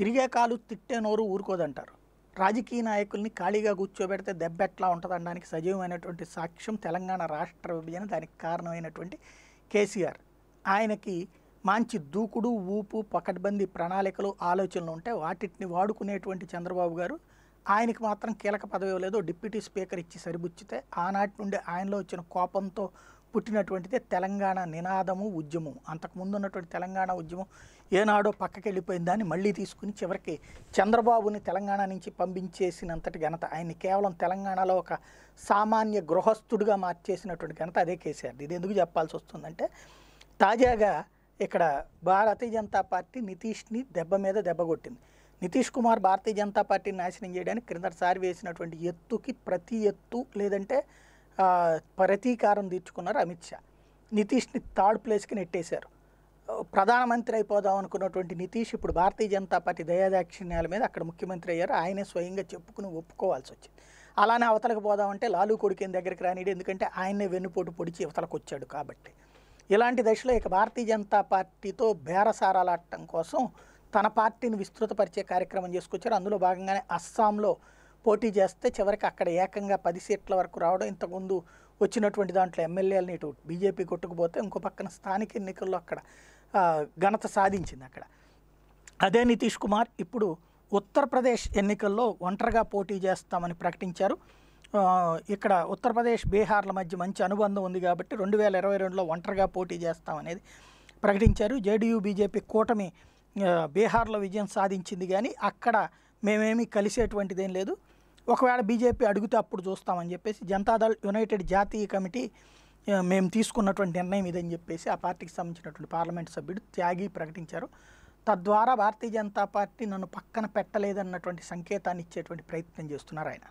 తిరిగే కాలు తిట్టే నోరు ఊరుకోదంటారు రాజకీయ నాయకుల్ని ఖాళీగా కూర్చోబెడితే దెబ్బ ఎట్లా ఉంటుందనడానికి సజీవమైనటువంటి సాక్ష్యం తెలంగాణ రాష్ట్ర విభజన దానికి కారణమైనటువంటి కేసీఆర్ ఆయనకి మంచి దూకుడు ఊపు పకడ్బందీ ప్రణాళికలు ఆలోచనలు ఉంటే వాటిని వాడుకునేటువంటి చంద్రబాబు గారు ఆయనకి మాత్రం కీలక పదవి లేదో డిప్యూటీ స్పీకర్ ఇచ్చి సరిబుచ్చితే ఆనాటి నుండి ఆయనలో వచ్చిన కోపంతో పుట్టినటువంటిదే తెలంగాణ నినాదము ఉద్యమం అంతకుముందు ఉన్నటువంటి తెలంగాణ ఉద్యమం ఏనాడో పక్కకి దాన్ని మళ్ళీ తీసుకుని చివరికి చంద్రబాబుని తెలంగాణ నుంచి పంపించేసినంతటి ఘనత ఆయన్ని కేవలం తెలంగాణలో ఒక సామాన్య గృహస్థుడిగా మార్చేసినటువంటి ఘనత అదే కేసీఆర్ ఇది ఎందుకు చెప్పాల్సి వస్తుందంటే తాజాగా ఇక్కడ భారతీయ జనతా పార్టీ నితీష్ని దెబ్బ మీద దెబ్బ కొట్టింది నితీష్ కుమార్ భారతీయ జనతా పార్టీని నాశనం చేయడానికి సారి వేసినటువంటి ఎత్తుకి ప్రతి ఎత్తు లేదంటే ప్రతీకారం తీర్చుకున్నారు అమిత్ షా నితీష్ని థర్డ్ ప్లేస్కి నెట్టేశారు ప్రధానమంత్రి అయిపోదాం అనుకున్నటువంటి నితీష్ ఇప్పుడు భారతీయ జనతా పార్టీ దయాదాక్షిణ్యాల మీద అక్కడ ముఖ్యమంత్రి అయ్యారు ఆయనే స్వయంగా చెప్పుకుని ఒప్పుకోవాల్సి వచ్చింది అలానే అవతలకు పోదామంటే లాలు కొడుకేని దగ్గరికి రానిడు ఎందుకంటే ఆయనే వెన్నుపోటు పొడిచి అవతలకు వచ్చాడు కాబట్టి ఇలాంటి దశలో ఇక భారతీయ జనతా పార్టీతో బేరసారాలాడటం కోసం తన పార్టీని విస్తృతపరిచే కార్యక్రమం చేసుకొచ్చారు అందులో భాగంగానే అస్సాంలో పోటీ చేస్తే చివరికి అక్కడ ఏకంగా పది సీట్ల వరకు రావడం ఇంతకుముందు వచ్చినటువంటి దాంట్లో ఎమ్మెల్యేలని ఇటు బీజేపీ కొట్టుకుపోతే ఇంకో పక్కన స్థానిక ఎన్నికల్లో అక్కడ ఘనత సాధించింది అక్కడ అదే నితీష్ కుమార్ ఇప్పుడు ఉత్తరప్రదేశ్ ఎన్నికల్లో ఒంటరిగా పోటీ చేస్తామని ప్రకటించారు ఇక్కడ ఉత్తరప్రదేశ్ బీహార్ల మధ్య మంచి అనుబంధం ఉంది కాబట్టి రెండు వేల ఇరవై రెండులో ఒంటరిగా పోటీ చేస్తామనేది ప్రకటించారు జేడీయూ బీజేపీ కూటమి బీహార్లో విజయం సాధించింది కానీ అక్కడ మేమేమీ కలిసేటువంటిదేం లేదు ఒకవేళ బీజేపీ అడిగితే అప్పుడు చూస్తామని చెప్పేసి జనతాదళ్ యునైటెడ్ జాతీయ కమిటీ మేము తీసుకున్నటువంటి నిర్ణయం ఇదని చెప్పేసి ఆ పార్టీకి సంబంధించినటువంటి పార్లమెంట్ సభ్యుడు త్యాగి ప్రకటించారు తద్వారా భారతీయ జనతా పార్టీ నన్ను పక్కన పెట్టలేదన్నటువంటి సంకేతాన్ని ఇచ్చేటువంటి ప్రయత్నం చేస్తున్నారు ఆయన